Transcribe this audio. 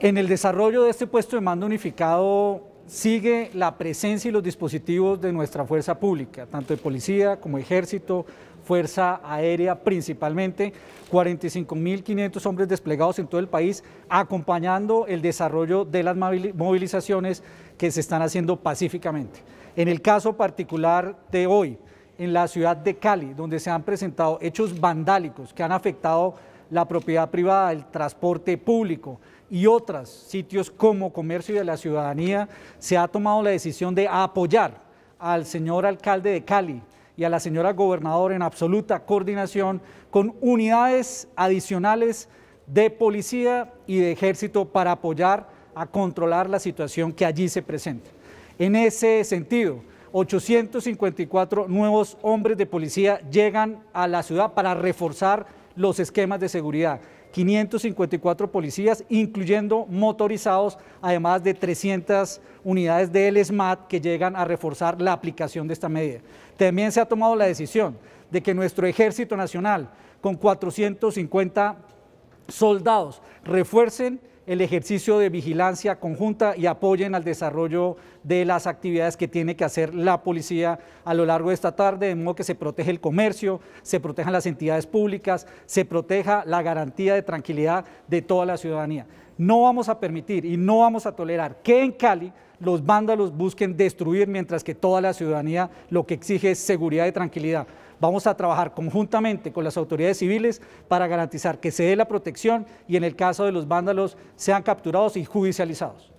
En el desarrollo de este puesto de mando unificado sigue la presencia y los dispositivos de nuestra fuerza pública, tanto de policía como ejército, fuerza aérea principalmente, 45.500 hombres desplegados en todo el país, acompañando el desarrollo de las movilizaciones que se están haciendo pacíficamente. En el caso particular de hoy, en la ciudad de Cali, donde se han presentado hechos vandálicos que han afectado la propiedad privada, el transporte público y otros sitios como Comercio y de la Ciudadanía, se ha tomado la decisión de apoyar al señor alcalde de Cali y a la señora gobernadora en absoluta coordinación con unidades adicionales de policía y de ejército para apoyar a controlar la situación que allí se presenta. En ese sentido, 854 nuevos hombres de policía llegan a la ciudad para reforzar los esquemas de seguridad. 554 policías, incluyendo motorizados, además de 300 unidades del SMAT que llegan a reforzar la aplicación de esta medida. También se ha tomado la decisión de que nuestro Ejército Nacional, con 450 soldados, refuercen el ejercicio de vigilancia conjunta y apoyen al desarrollo de las actividades que tiene que hacer la policía a lo largo de esta tarde, de modo que se proteja el comercio, se protejan las entidades públicas, se proteja la garantía de tranquilidad de toda la ciudadanía. No vamos a permitir y no vamos a tolerar que en Cali los vándalos busquen destruir mientras que toda la ciudadanía lo que exige es seguridad y tranquilidad. Vamos a trabajar conjuntamente con las autoridades civiles para garantizar que se dé la protección y en el caso de los vándalos sean capturados y judicializados.